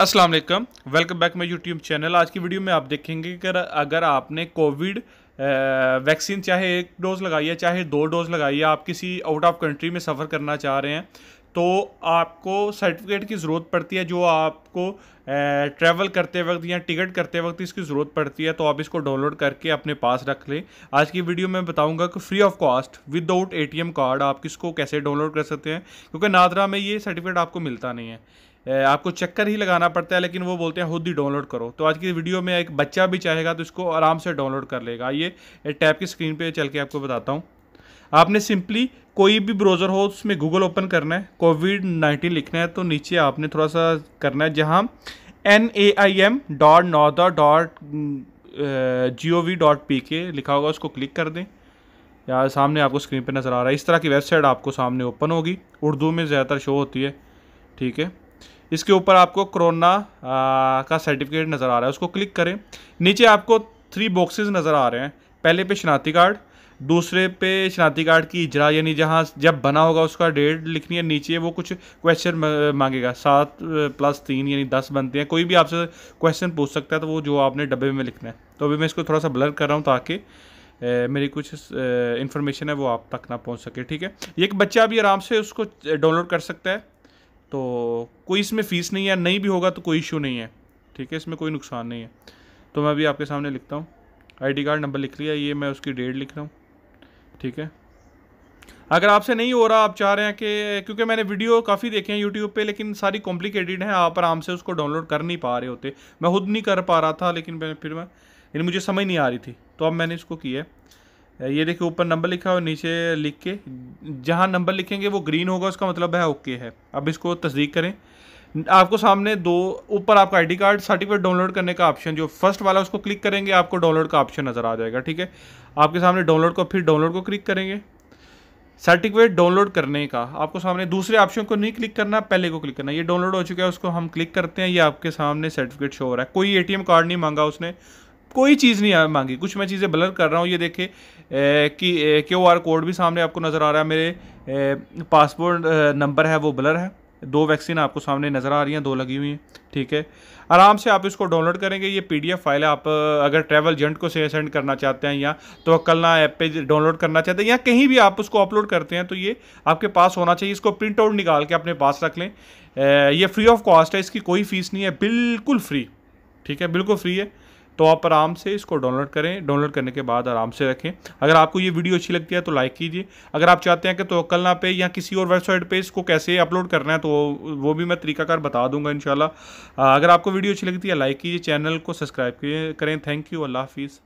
अस्सलाम वालेकुम welcome back my YouTube channel आज की वीडियो में आप देखेंगे कि अगर आपने कोविड वैक्सीन चाहे एक डोज़ लगाई है चाहे दो डोज़ लगाई है आप किसी आउट ऑफ कंट्री में सफ़र करना चाह रहे हैं तो आपको सर्टिफिकेट की ज़रूरत पड़ती है जो आपको ट्रैवल करते वक्त या टिकट करते वक्त इसकी ज़रूरत पड़ती है तो आप इसको डाउनलोड करके अपने पास रख लें आज की वीडियो में बताऊंगा कि free of cost without ATM card आप किसको कैसे डाउनलोड कर सकते हैं क्योंकि नादरा में ये सर्टिफिकेट आपको मिलता नहीं है आपको चक्कर ही लगाना पड़ता है लेकिन वो बोलते हैं खुद ही डाउनलोड करो तो आज की वीडियो में एक बच्चा भी चाहेगा तो इसको आराम से डाउनलोड कर लेगा ये टैप की स्क्रीन पर चल के आपको बताता हूँ आपने सिंपली कोई भी ब्राउज़र हो उसमें गूगल ओपन करना है कोविड नाइन्टीन लिखना है तो नीचे आपने थोड़ा सा करना है जहाँ N A I M dot नौदा dot G O V dot P K लिखा होगा उसको क्लिक कर दें या सामने आपको स्क्रीन पे नज़र आ रहा है इस तरह की वेबसाइट आपको सामने ओपन होगी उर्दू में ज़्यादातर शो होती है ठीक है इसके ऊपर आपको कोरोना का सर्टिफिकेट नज़र आ रहा है उसको क्लिक करें नीचे आपको थ्री बॉक्सेस नज़र आ रहे हैं पहले पे शनाती कार्ड दूसरे पे शनाती कार्ड की इजरा यानी जहाँ जब बना होगा उसका डेट लिखनी है नीचे वो कुछ क्वेश्चन मांगेगा सात प्लस तीन यानी दस बनते हैं कोई भी आपसे क्वेश्चन पूछ सकता है तो वो जो आपने डब्बे में लिखना है तो अभी मैं इसको थोड़ा सा ब्लर कर रहा हूँ ताकि मेरी कुछ इन्फॉर्मेशन है वो आप तक ना पहुँच सके ठीक है एक बच्चा अभी आराम से उसको डाउनलोड कर सकता है तो कोई इसमें फ़ीस नहीं है नहीं भी होगा तो कोई इशू नहीं है ठीक है इसमें कोई नुकसान नहीं है तो मैं अभी आपके सामने लिखता हूँ आईडी कार्ड नंबर लिख लिया ये मैं उसकी डेट लिख रहा हूँ ठीक है अगर आपसे नहीं हो रहा आप चाह रहे हैं कि क्योंकि मैंने वीडियो काफ़ी देखे हैं यूट्यूब पे लेकिन सारी कॉम्प्लिकेटेड हैं आप आराम से उसको डाउनलोड कर नहीं पा रहे होते मैं खुद नहीं कर पा रहा था लेकिन मैं फिर मैं यानी मुझे समझ नहीं आ रही थी तो अब मैंने इसको किया है ये देखिए ऊपर नंबर लिखा और नीचे लिख के जहाँ नंबर लिखेंगे वो ग्रीन होगा उसका मतलब है ओके है अब इसको तस्दीक करें आपको सामने दो ऊपर आपका आईडी कार्ड सर्टिफिकेट डाउनलोड करने का ऑप्शन जो फर्स्ट वाला उसको क्लिक करेंगे आपको डाउनलोड का ऑप्शन नज़र आ जाएगा ठीक है आपके सामने डाउनलोड को फिर डाउनलोड को क्लिक करेंगे सर्टिफिकेट डाउनलोड करने का आपको सामने दूसरे ऑप्शन को नहीं क्लिक करना पहले को क्लिक करना ये डाउनलोड हो चुका है उसको हम क्लिक करते हैं ये आपके सामने सर्टिफिकेट शो हो रहा है कोई एटीएम कार्ड नहीं मांगा उसने कोई चीज़ नहीं मांगी कुछ मैं चीज़ें ब्लर कर रहा हूँ ये देखें कि क्यू आर कोड भी सामने आपको नज़र आ रहा है मेरे पासपोर्ट नंबर है वो ब्लर है दो वैक्सीन आपको सामने नज़र आ रही हैं दो लगी हुई हैं ठीक है आराम से आप इसको डाउनलोड करेंगे ये पीडीएफ फाइल है आप अगर ट्रैवल एजेंट को सेंड करना चाहते हैं या तो कलना ऐप पे डाउनलोड करना चाहते हैं या कहीं भी आप उसको अपलोड करते हैं तो ये आपके पास होना चाहिए इसको प्रिंट आउट निकाल के अपने पास रख लें ये फ्री ऑफ कॉस्ट है इसकी कोई फीस नहीं है बिल्कुल फ्री ठीक है बिल्कुल फ्री है तो आप आराम से इसको डाउनलोड करें डाउनलोड करने के बाद आराम से रखें अगर आपको ये वीडियो अच्छी लगती है तो लाइक कीजिए अगर आप चाहते हैं कि तो कलना पे या किसी और वेबसाइट पे इसको कैसे अपलोड करना है तो वो भी मैं तरीकाकार बता दूंगा इन अगर आपको वीडियो अच्छी लगती है लाइक कीजिए चैनल को सब्सक्राइब करें थैंक यू अल्लाह हाफिज़